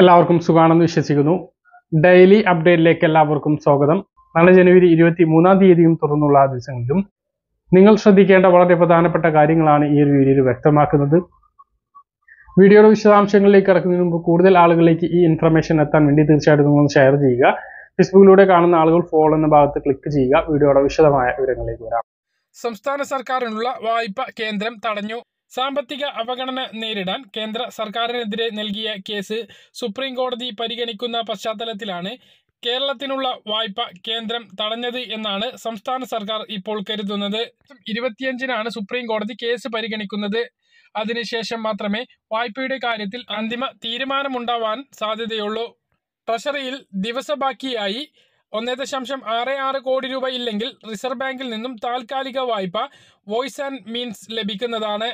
എല്ലാവർക്കും സുഖാണെന്ന് വിശ്വസിക്കുന്നു ഡെയിലി അപ്ഡേറ്റിലേക്ക് എല്ലാവർക്കും സ്വാഗതം നാളെ ജനുവരി ഇരുപത്തി മൂന്നാം തീയതിയും തുറന്നുള്ള ദിവസങ്ങളിലും നിങ്ങൾ ശ്രദ്ധിക്കേണ്ട വളരെ പ്രധാനപ്പെട്ട കാര്യങ്ങളാണ് ഈ ഒരു വീഡിയോയിൽ വ്യക്തമാക്കുന്നത് വീഡിയോയുടെ വിശദാംശങ്ങളിലേക്ക് കിടക്കുന്നതിന് മുമ്പ് കൂടുതൽ ആളുകളിലേക്ക് ഈ ഇൻഫർമേഷൻ എത്താൻ വേണ്ടി തീർച്ചയായിട്ടും നിങ്ങൾ ഷെയർ ചെയ്യുക ഫേസ്ബുക്കിലൂടെ കാണുന്ന ആളുകൾ ഫോളോ എന്ന ഭാഗത്ത് ക്ലിക്ക് ചെയ്യുക വീഡിയോയുടെ വിശദമായ വിവരങ്ങളിലേക്ക് വരാം സംസ്ഥാന സർക്കാരിനുള്ള വായ്പ കേന്ദ്രം തടഞ്ഞു സാമ്പത്തിക അവഗണന നേരിടാൻ കേന്ദ്ര സർക്കാരിനെതിരെ നൽകിയ കേസ് സുപ്രീം കോടതി പരിഗണിക്കുന്ന പശ്ചാത്തലത്തിലാണ് കേരളത്തിനുള്ള വായ്പ കേന്ദ്രം തടഞ്ഞത് എന്നാണ് സംസ്ഥാന സർക്കാർ ഇപ്പോൾ കരുതുന്നത് ഇരുപത്തിയഞ്ചിനാണ് സുപ്രീം കോടതി കേസ് പരിഗണിക്കുന്നത് അതിനുശേഷം മാത്രമേ വായ്പയുടെ കാര്യത്തിൽ അന്തിമ തീരുമാനമുണ്ടാവാൻ സാധ്യതയുള്ളൂ ട്രഷറിയിൽ ബാക്കിയായി ഒന്നേ ദശാംശം ആറ് ആറ് കോടി രൂപ ഇല്ലെങ്കിൽ റിസർവ് ബാങ്കിൽ നിന്നും താൽക്കാലിക വായ്പ വോയിസ് ആൻഡ് മീൻസ് ലഭിക്കുന്നതാണ്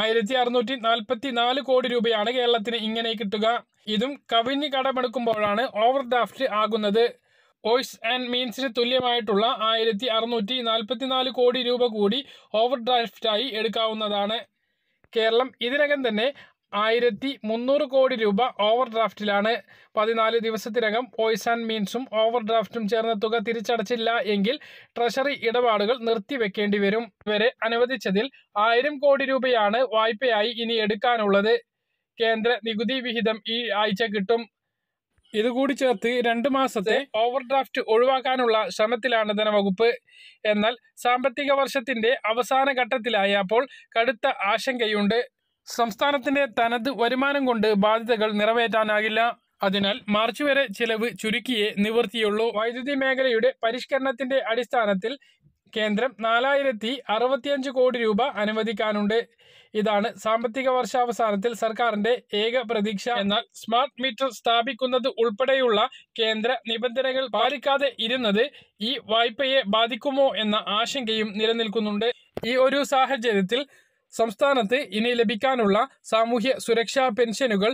ആയിരത്തി അറുന്നൂറ്റി നാൽപ്പത്തി നാല് കോടി രൂപയാണ് കേരളത്തിന് ഇങ്ങനെ കിട്ടുക ഇതും കവിഞ്ഞ് കടമെടുക്കുമ്പോഴാണ് ഓവർ ഡ്രാഫ്റ്റ് ആകുന്നത് ഓയ്സ് ആൻഡ് മീൻസിന് തുല്യമായിട്ടുള്ള ആയിരത്തി അറുന്നൂറ്റി നാൽപ്പത്തി നാല് കോടി രൂപ കൂടി ഓവർ ഡ്രാഫ്റ്റായി എടുക്കാവുന്നതാണ് കേരളം ഇതിനകം തന്നെ ആയിരത്തി മുന്നൂറ് കോടി രൂപ ഓവർ ഡ്രാഫ്റ്റിലാണ് പതിനാല് ദിവസത്തിനകം ഓയ്സ് ആൻഡ് മീൻസും ഓവർ ഡ്രാഫ്റ്റും ചേർന്ന തുക തിരിച്ചടച്ചില്ല എങ്കിൽ ട്രഷറി ഇടപാടുകൾ നിർത്തിവെക്കേണ്ടി വരും വരെ അനുവദിച്ചതിൽ ആയിരം കോടി രൂപയാണ് വായ്പയായി ഇനി എടുക്കാനുള്ളത് കേന്ദ്ര നികുതി വിഹിതം ഈ ആഴ്ച കിട്ടും ഇതുകൂടി ചേർത്ത് രണ്ട് മാസത്തെ ഓവർ ഡ്രാഫ്റ്റ് ഒഴിവാക്കാനുള്ള ശ്രമത്തിലാണ് ധനവകുപ്പ് എന്നാൽ സാമ്പത്തിക വർഷത്തിന്റെ അവസാന ഘട്ടത്തിലായപ്പോൾ കടുത്ത ആശങ്കയുണ്ട് സംസ്ഥാനത്തിന്റെ തനത് വരുമാനം കൊണ്ട് ബാധ്യതകൾ നിറവേറ്റാനാകില്ല അതിനാൽ മാർച്ച് വരെ ചിലവ് ചുരുക്കിയേ നിവർത്തിയുള്ളൂ വൈദ്യുതി മേഖലയുടെ പരിഷ്കരണത്തിന്റെ അടിസ്ഥാനത്തിൽ കേന്ദ്രം നാലായിരത്തി അറുപത്തിയഞ്ച് കോടി രൂപ അനുവദിക്കാനുണ്ട് ഇതാണ് സാമ്പത്തിക വർഷാവസാനത്തിൽ സർക്കാരിന്റെ ഏക പ്രതീക്ഷ എന്നാൽ സ്മാർട്ട് മീറ്റർ സ്ഥാപിക്കുന്നത് ഉൾപ്പെടെയുള്ള കേന്ദ്ര നിബന്ധനകൾ പാലിക്കാതെ ഇരുന്നത് ഈ വായ്പയെ ബാധിക്കുമോ എന്ന ആശങ്കയും നിലനിൽക്കുന്നുണ്ട് ഈ ഒരു സാഹചര്യത്തിൽ സംസ്ഥാനത്ത് ഇനി ലഭിക്കാനുള്ള സാമൂഹ്യ സുരക്ഷാ പെൻഷനുകൾ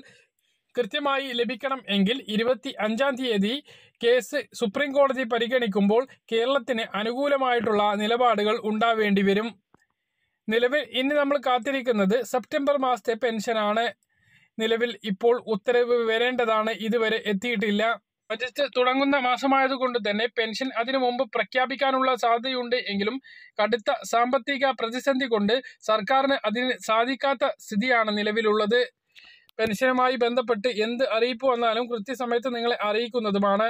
കൃത്യമായി ലഭിക്കണം എങ്കിൽ ഇരുപത്തി അഞ്ചാം തീയതി കേസ് സുപ്രീം കോടതി പരിഗണിക്കുമ്പോൾ കേരളത്തിന് അനുകൂലമായിട്ടുള്ള നിലപാടുകൾ ഉണ്ടാവേണ്ടി വരും നിലവിൽ ഇനി നമ്മൾ കാത്തിരിക്കുന്നത് സെപ്റ്റംബർ മാസത്തെ പെൻഷനാണ് നിലവിൽ ഇപ്പോൾ ഉത്തരവ് വരേണ്ടതാണ് ഇതുവരെ എത്തിയിട്ടില്ല ബജറ്റ് തുടങ്ങുന്ന മാസമായതുകൊണ്ട് തന്നെ പെൻഷൻ അതിനു മുമ്പ് പ്രഖ്യാപിക്കാനുള്ള സാധ്യതയുണ്ട് എങ്കിലും കടുത്ത സാമ്പത്തിക പ്രതിസന്ധി കൊണ്ട് സർക്കാരിന് അതിന് സാധിക്കാത്ത സ്ഥിതിയാണ് നിലവിലുള്ളത് പെൻഷനുമായി ബന്ധപ്പെട്ട് എന്ത് അറിയിപ്പ് വന്നാലും കൃത്യസമയത്ത് നിങ്ങളെ അറിയിക്കുന്നതുമാണ്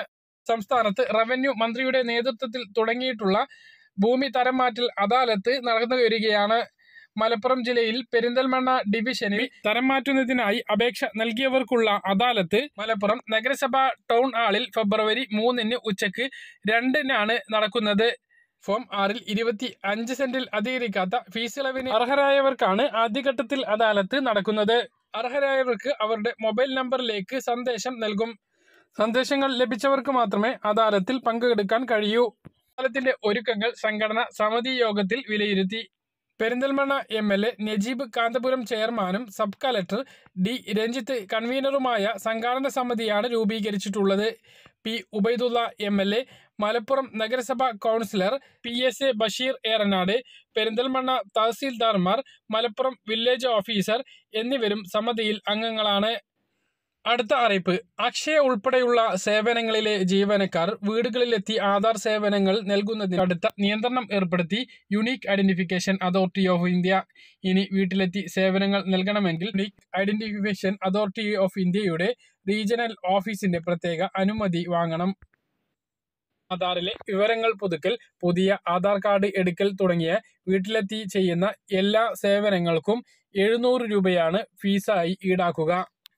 സംസ്ഥാനത്ത് റവന്യൂ മന്ത്രിയുടെ നേതൃത്വത്തിൽ തുടങ്ങിയിട്ടുള്ള ഭൂമി തരം മാറ്റൽ അദാലത്ത് നടന്നു വരികയാണ് മലപ്പുറം ജില്ലയിൽ പെരിന്തൽമണ്ണ ഡിവിഷനിൽ തരം മാറ്റുന്നതിനായി അപേക്ഷ നൽകിയവർക്കുള്ള അദാലത്ത് മലപ്പുറം നഗരസഭ ടൗൺ ഹാളിൽ ഫെബ്രുവരി മൂന്നിന് ഉച്ചയ്ക്ക് രണ്ടിനാണ് നടക്കുന്നത് ഫോം ആറിൽ ഇരുപത്തി അഞ്ച് സെന്റിൽ അധികരിക്കാത്ത ഇളവിന് അർഹരായവർക്കാണ് ആദ്യഘട്ടത്തിൽ അദാലത്ത് നടക്കുന്നത് അർഹരായവർക്ക് അവരുടെ മൊബൈൽ നമ്പറിലേക്ക് സന്ദേശം നൽകും സന്ദേശങ്ങൾ ലഭിച്ചവർക്ക് മാത്രമേ അദാലത്തിൽ പങ്കെടുക്കാൻ കഴിയൂ അദാലത്തിന്റെ ഒരുക്കങ്ങൾ സംഘടന സമിതി യോഗത്തിൽ വിലയിരുത്തി Perinthalmanna M L A Najeeb Kanthapuram ചെയർമാനും സബ് കലക്ടർ ഡി രഞ്ജിത്ത് കൺവീനറുമായ സംഘാടന സമിതിയാണ് രൂപീകരിച്ചിട്ടുള്ളത് P Ubaidulla M L A Malappuram നഗരസഭാ councillor P S A Basheer Eranad Perinthalmanna തഹസീൽദാർമാർ മലപ്പുറം വില്ലേജ് ഓഫീസർ എന്നിവരും സമിതിയിൽ അംഗങ്ങളാണ് അടുത്ത അറിയിപ്പ് അക്ഷയ ഉൾപ്പെടെയുള്ള സേവനങ്ങളിലെ ജീവനക്കാർ വീടുകളിലെത്തി ആധാർ സേവനങ്ങൾ നൽകുന്നതിന് അടുത്ത നിയന്ത്രണം ഏർപ്പെടുത്തി unique identification authority of India ഇനി വീട്ടിലെത്തി സേവനങ്ങൾ നൽകണമെങ്കിൽ യുണീക്ക് ഐഡന്റിഫിക്കേഷൻ അതോറിറ്റി ഓഫ് ഇന്ത്യയുടെ റീജിയണൽ ഓഫീസിന്റെ പ്രത്യേക അനുമതി വാങ്ങണം ആധാറിലെ വിവരങ്ങൾ പുതുക്കൽ പുതിയ ആധാർ കാർഡ് എടുക്കൽ തുടങ്ങിയ വീട്ടിലെത്തി ചെയ്യുന്ന എല്ലാ സേവനങ്ങൾക്കും എഴുന്നൂറ് രൂപയാണ് ഫീസായി ഈടാക്കുക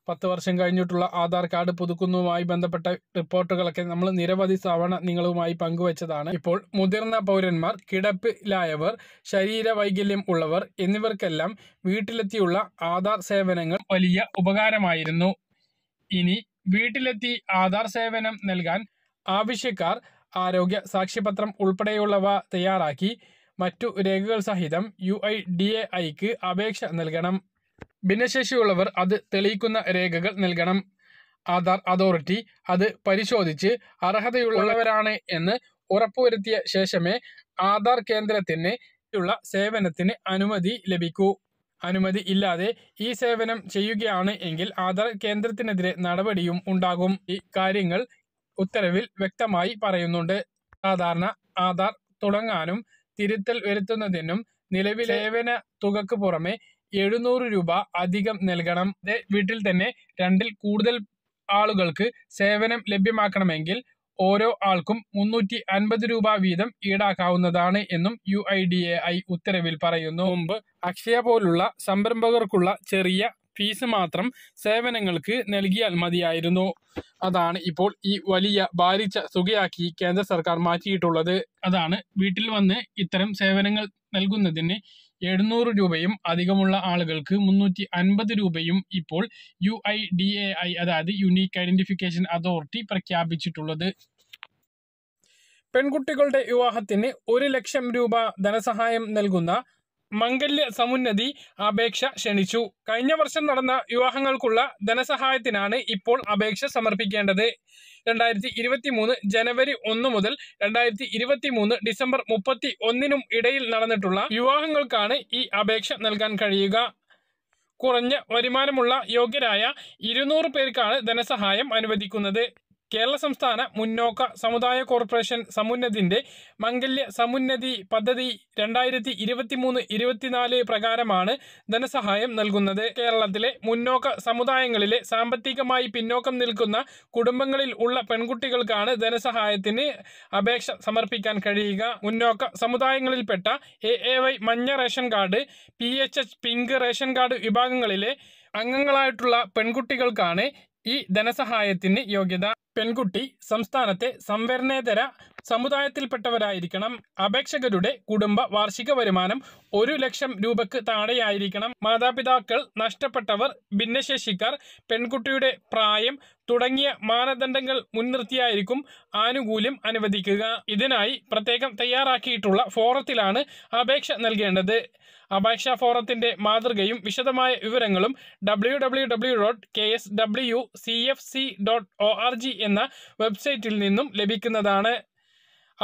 പത്ത് വർഷം കഴിഞ്ഞിട്ടുള്ള ആധാർ കാർഡ് പുതുക്കുന്നതുമായി ബന്ധപ്പെട്ട റിപ്പോർട്ടുകളൊക്കെ നമ്മൾ നിരവധി തവണ നിങ്ങളുമായി പങ്കുവച്ചതാണ് ഇപ്പോൾ മുതിർന്ന പൗരന്മാർ കിടപ്പിലായവർ ശരീരവൈകല്യം ഉള്ളവർ എന്നിവർക്കെല്ലാം വീട്ടിലെത്തിയുള്ള ആധാർ സേവനങ്ങൾ വലിയ ഉപകാരമായിരുന്നു ഇനി വീട്ടിലെത്തി ആധാർ സേവനം നൽകാൻ ആവശ്യക്കാർ ആരോഗ്യ സാക്ഷ്യപത്രം ഉൾപ്പെടെയുള്ളവ തയ്യാറാക്കി മറ്റു രേഖകൾ സഹിതം യു ഐ ഡി എ ഐക്ക് അപേക്ഷ നൽകണം ഭിന്നശേഷിയുള്ളവർ അത് തെളിയിക്കുന്ന രേഖകൾ നൽകണം ആധാർ അതോറിറ്റി അത് പരിശോധിച്ച് അർഹതയുള്ളവരാണ് എന്ന് ഉറപ്പുവരുത്തിയ ശേഷമേ ആധാർ കേന്ദ്രത്തിന് ഉള്ള സേവനത്തിന് അനുമതി ലഭിക്കൂ അനുമതി ഇല്ലാതെ ഈ സേവനം ചെയ്യുകയാണ് എങ്കിൽ ആധാർ കേന്ദ്രത്തിനെതിരെ നടപടിയും ഉണ്ടാകും ഈ കാര്യങ്ങൾ ഉത്തരവിൽ വ്യക്തമായി പറയുന്നുണ്ട് സാധാരണ ആധാർ തുടങ്ങാനും തിരുത്തൽ വരുത്തുന്നതിനും നിലവിലെ സേവന തുകക്ക് പുറമെ എഴുന്നൂറ് രൂപ അധികം നൽകണം വീട്ടിൽ തന്നെ രണ്ടിൽ കൂടുതൽ ആളുകൾക്ക് സേവനം ലഭ്യമാക്കണമെങ്കിൽ ഓരോ ആൾക്കും മുന്നൂറ്റി അൻപത് രൂപ വീതം ഈടാക്കാവുന്നതാണ് എന്നും U I D A I ഉത്തരവിൽ പറയുന്നു മുമ്പ് അക്ഷയ പോലുള്ള സംരംഭകർക്കുള്ള ചെറിയ ഫീസ് മാത്രം സേവനങ്ങൾക്ക് നൽകിയാൽ മതിയായിരുന്നു അതാണ് ഇപ്പോൾ ഈ വലിയ ഭാരിച്ച തുകയാക്കി കേന്ദ്ര സർക്കാർ മാറ്റിയിട്ടുള്ളത് അതാണ് വീട്ടിൽ വന്ന് ഇത്തരം സേവനങ്ങൾ നൽകുന്നതിന് എഴുന്നൂറ് രൂപയും അധികമുള്ള ആളുകൾക്ക് മുന്നൂറ്റി അൻപത് രൂപയും ഇപ്പോൾ U I D A I അതായത് യുണീക്ക് ഐഡന്റിഫിക്കേഷൻ അതോറിറ്റി പ്രഖ്യാപിച്ചിട്ടുള്ളത് പെൺകുട്ടികളുടെ വിവാഹത്തിന് ഒരു ലക്ഷം രൂപ ധനസഹായം നൽകുന്ന മംഗല്യ സമുന്നതി അപേക്ഷ ക്ഷണിച്ചു കഴിഞ്ഞ വർഷം നടന്ന വിവാഹങ്ങൾക്കുള്ള ധനസഹായത്തിനാണ് ഇപ്പോൾ അപേക്ഷ സമർപ്പിക്കേണ്ടത് രണ്ടായിരത്തി ഇരുപത്തി മൂന്ന് ജനുവരി ഒന്ന് മുതൽ രണ്ടായിരത്തി ഇരുപത്തി മൂന്ന് ഡിസംബർ മുപ്പത്തി ഒന്നിനും ഇടയിൽ നടന്നിട്ടുള്ള വിവാഹങ്ങൾക്കാണ് ഈ അപേക്ഷ നൽകാൻ കഴിയുക കുറഞ്ഞ വരുമാനമുള്ള യോഗ്യരായ ഇരുന്നൂറ് പേർക്കാണ് ധനസഹായം അനുവദിക്കുന്നത് കേരള സംസ്ഥാന മുന്നോക്ക സമുദായ കോർപ്പറേഷൻ സമുന്നതിൻ്റെ മംഗല്യ സമുന്നതി പദ്ധതി രണ്ടായിരത്തി ഇരുപത്തി മൂന്ന് ഇരുപത്തിനാല് പ്രകാരമാണ് ധനസഹായം നൽകുന്നത് കേരളത്തിലെ മുന്നോക്ക സമുദായങ്ങളിലെ സാമ്പത്തികമായി പിന്നോക്കം നിൽക്കുന്ന കുടുംബങ്ങളിൽ ഉള്ള പെൺകുട്ടികൾക്കാണ് ധനസഹായത്തിന് അപേക്ഷ സമർപ്പിക്കാൻ കഴിയുക മുന്നോക്ക സമുദായങ്ങളിൽപ്പെട്ട എ എ വൈ മഞ്ഞ ration card P H H pink ration card വിഭാഗങ്ങളിലെ അംഗങ്ങളായിട്ടുള്ള പെൺകുട്ടികൾക്കാണ് ഈ ധനസഹായത്തിന് യോഗ്യത പെൺകുട്ടി സംസ്ഥാനത്തെ സംവരണേതര സമുദായത്തിൽപ്പെട്ടവരായിരിക്കണം അപേക്ഷകരുടെ കുടുംബ വാർഷിക വരുമാനം ഒരു ലക്ഷം രൂപയ്ക്ക് താഴെയായിരിക്കണം മാതാപിതാക്കൾ നഷ്ടപ്പെട്ടവർ ഭിന്നശേഷിക്കാർ പെൺകുട്ടിയുടെ പ്രായം തുടങ്ങിയ മാനദണ്ഡങ്ങൾ മുൻനിർത്തിയായിരിക്കും ആനുകൂല്യം അനുവദിക്കുക ഇതിനായി പ്രത്യേകം തയ്യാറാക്കിയിട്ടുള്ള ഫോറത്തിലാണ് അപേക്ഷ നൽകേണ്ടത് അപേക്ഷാ ഫോറത്തിന്റെ മാതൃകയും വിശദമായ വിവരങ്ങളും W W W dot K S W C F C dot O R G എന്ന വെബ്സൈറ്റിൽ നിന്നും ലഭിക്കുന്നതാണ്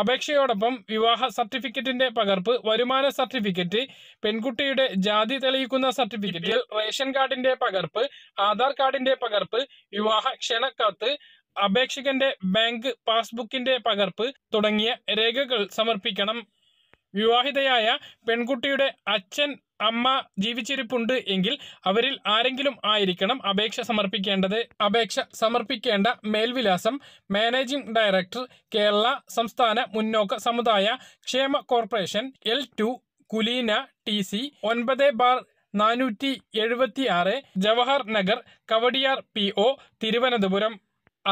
അപേക്ഷയോടൊപ്പം വിവാഹ സർട്ടിഫിക്കറ്റിന്റെ പകർപ്പ് വരുമാന സർട്ടിഫിക്കറ്റ് പെൺകുട്ടിയുടെ ജാതി തെളിയിക്കുന്ന സർട്ടിഫിക്കറ്റ് റേഷൻ കാർഡിന്റെ പകർപ്പ് ആധാർ കാർഡിന്റെ പകർപ്പ് വിവാഹ ക്ഷണക്കത്ത് അപേക്ഷകന്റെ ബാങ്ക് പാസ്ബുക്കിന്റെ പകർപ്പ് തുടങ്ങിയ രേഖകൾ സമർപ്പിക്കണം വിവാഹിതയായ പെൺകുട്ടിയുടെ അച്ഛൻ അമ്മ ജീവിച്ചിരിപ്പുണ്ട് എങ്കിൽ അവരിൽ ആരെങ്കിലും ആയിരിക്കണം അപേക്ഷ സമർപ്പിക്കേണ്ടത് അപേക്ഷ സമർപ്പിക്കേണ്ട മേൽവിലാസം മാനേജിംഗ് ഡയറക്ടർ കേരള സംസ്ഥാന മുന്നോക്ക സമുദായ ക്ഷേമ corporation L two Kuleena T C ഒൻപത് ബാർ നാനൂറ്റി എഴുപത്തിയാറ് ജവഹർ നഗർ കവടിയാർ പി ഒ തിരുവനന്തപുരം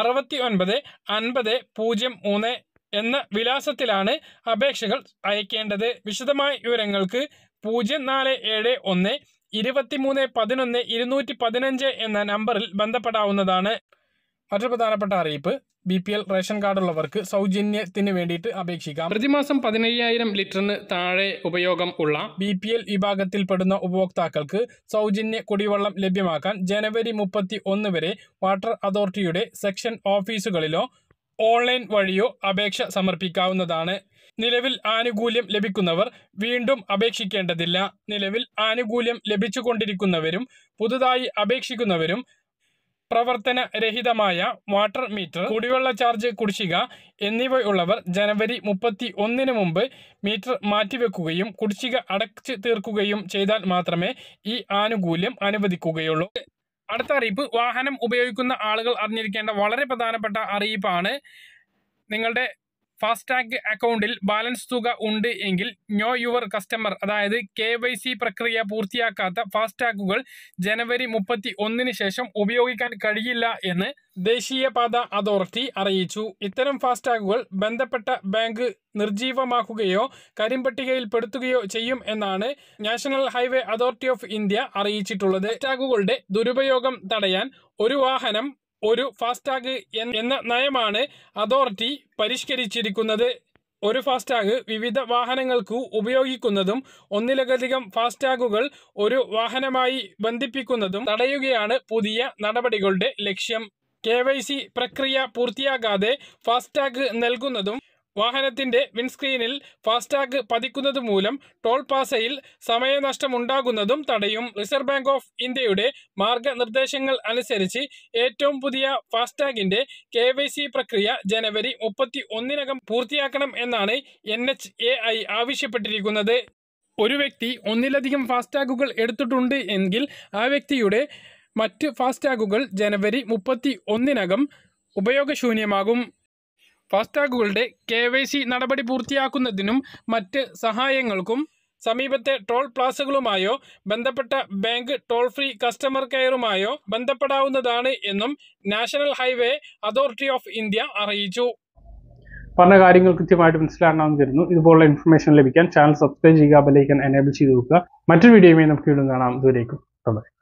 അറുപത്തി ഒൻപത് അൻപത് പൂജ്യം മൂന്ന് എന്ന വിലാസത്തിലാണ് അപേക്ഷകൾ അയക്കേണ്ടത് വിശദമായ വിവരങ്ങൾക്ക് പൂജ്യം നാല് ഏഴ് ഒന്ന് മൂന്ന് പതിനൊന്ന് ഇരുന്നൂറ്റി പതിനഞ്ച് എന്ന നമ്പറിൽ ബന്ധപ്പെടാവുന്നതാണ് മറ്റൊരു പ്രധാനപ്പെട്ട അറിയിപ്പ് ബി പി എൽ റേഷൻ കാർഡുള്ളവർക്ക് സൗജന്യത്തിന് വേണ്ടിയിട്ട് അപേക്ഷിക്കാം പ്രതിമാസം പതിനയ്യായിരം ലിറ്ററിന് താഴെ ഉപയോഗം ഉള്ള ബി പി എൽ വിഭാഗത്തിൽപ്പെടുന്ന ഉപഭോക്താക്കൾക്ക് സൗജന്യ കുടിവെള്ളം ലഭ്യമാക്കാൻ ജനുവരി മുപ്പത്തി ഒന്ന് വരെ വാട്ടർ അതോറിറ്റിയുടെ സെക്ഷൻ ഓഫീസുകളിലോ ഓൺലൈൻ വഴിയോ അപേക്ഷ സമർപ്പിക്കാവുന്നതാണ് നിലവിൽ ആനുകൂല്യം ലഭിക്കുന്നവർ വീണ്ടും അപേക്ഷിക്കേണ്ടതില്ല നിലവിൽ ആനുകൂല്യം ലഭിച്ചുകൊണ്ടിരിക്കുന്നവരും പുതുതായി അപേക്ഷിക്കുന്നവരും പ്രവർത്തന രഹിതമായ വാട്ടർ മീറ്റർ കുടിവെള്ള ചാർജ് കുടിശ്ശിക എന്നിവയുള്ളവർ ജനുവരി മുപ്പത്തി ഒന്നിന് മുമ്പ് മീറ്റർ മാറ്റിവെക്കുകയും കുടിശ്ശിക അടച്ചു തീർക്കുകയും ചെയ്താൽ മാത്രമേ ഈ ആനുകൂല്യം അനുവദിക്കുകയുള്ളൂ അടുത്ത അറിയിപ്പ് വാഹനം ഉപയോഗിക്കുന്ന ആളുകൾ അറിഞ്ഞിരിക്കേണ്ട വളരെ പ്രധാനപ്പെട്ട അറിയിപ്പാണ് നിങ്ങളുടെ ഫാസ്ടാഗ് അക്കൗണ്ടിൽ ബാലൻസ് തുക ഉണ്ട് എങ്കിൽ നോ യുവർ കസ്റ്റമർ അതായത് കെ വൈ സി പ്രക്രിയ പൂർത്തിയാക്കാത്ത ഫാസ്ടാഗുകൾ ജനുവരി മുപ്പത്തി ഒന്നിന് ശേഷം ഉപയോഗിക്കാൻ കഴിയില്ല എന്ന് ദേശീയപാത അതോറിറ്റി അറിയിച്ചു ഇത്തരം ഫാസ്ടാഗുകൾ ബന്ധപ്പെട്ട ബാങ്ക് നിർജീവമാക്കുകയോ കരിമ്പട്ടികയിൽപ്പെടുത്തുകയോ ചെയ്യും എന്നാണ് national highway authority of India അറിയിച്ചിട്ടുള്ളത് ഫാസ്ടാഗുകളുടെ ദുരുപയോഗം തടയാൻ ഒരു വാഹനം ഒരു ഫാസ്ടാഗ് എന്ന നയമാണ് അതോറിറ്റി പരിഷ്കരിച്ചിരിക്കുന്നത് ഒരു ഫാസ്ടാഗ് വിവിധ വാഹനങ്ങൾക്ക് ഉപയോഗിക്കുന്നതും ഒന്നിലധികം ഫാസ്ടാഗുകൾ ഒരു വാഹനമായി ബന്ധിപ്പിക്കുന്നതും തടയുകയാണ് പുതിയ നടപടികളുടെ ലക്ഷ്യം കെ പ്രക്രിയ പൂർത്തിയാകാതെ ഫാസ്ടാഗ് നൽകുന്നതും വാഹനത്തിന്റെ വിൻസ്ക്രീനിൽ ഫാസ്ടാഗ് പതിക്കുന്നത് മൂലം ടോൾ പാസയിൽ സമയനഷ്ടമുണ്ടാകുന്നതും തടയും റിസർവ് ബാങ്ക് ഓഫ് ഇന്ത്യയുടെ മാർഗനിർദ്ദേശങ്ങൾ അനുസരിച്ച് ഏറ്റവും പുതിയ ഫാസ്ടാഗിന്റെ കെ പ്രക്രിയ ജനുവരി മുപ്പത്തി ഒന്നിനകം പൂർത്തിയാക്കണം എന്നാണ് എൻ ആവശ്യപ്പെട്ടിരിക്കുന്നത് ഒരു വ്യക്തി ഒന്നിലധികം ഫാസ്ടാഗുകൾ എടുത്തിട്ടുണ്ട് എങ്കിൽ ആ വ്യക്തിയുടെ മറ്റ് ഫാസ്ടാഗുകൾ ജനുവരി മുപ്പത്തി ഒന്നിനകം ഉപയോഗശൂന്യമാകും ഫാസ്ടാഗുകളുടെ കെ വൈ സി നടപടി പൂർത്തിയാക്കുന്നതിനും മറ്റ് സഹായങ്ങൾക്കും സമീപത്തെ ടോൾ പ്ലാസകളുമായോ ബന്ധപ്പെട്ട ബാങ്ക് ടോൾ ഫ്രീ കസ്റ്റമർ കെയറുമായോ ബന്ധപ്പെടാവുന്നതാണ് എന്നും national highway authority of India അറിയിച്ചു പറഞ്ഞ കാര്യങ്ങൾ കൃത്യമായിട്ട് മനസ്സിലാണെന്ന് ഇതുപോലുള്ള ഇൻഫർമേഷൻ ലഭിക്കാൻ ചാനൽ സബ്സ്ക്രൈബ് ചെയ്യുക ബെലൈക്കൻ എനേബിൾ ചെയ്ത് നോക്കുക മറ്റൊരു വീഡിയോയുമായി നമുക്ക് വീണ്ടും കാണാം ദൂരേക്കും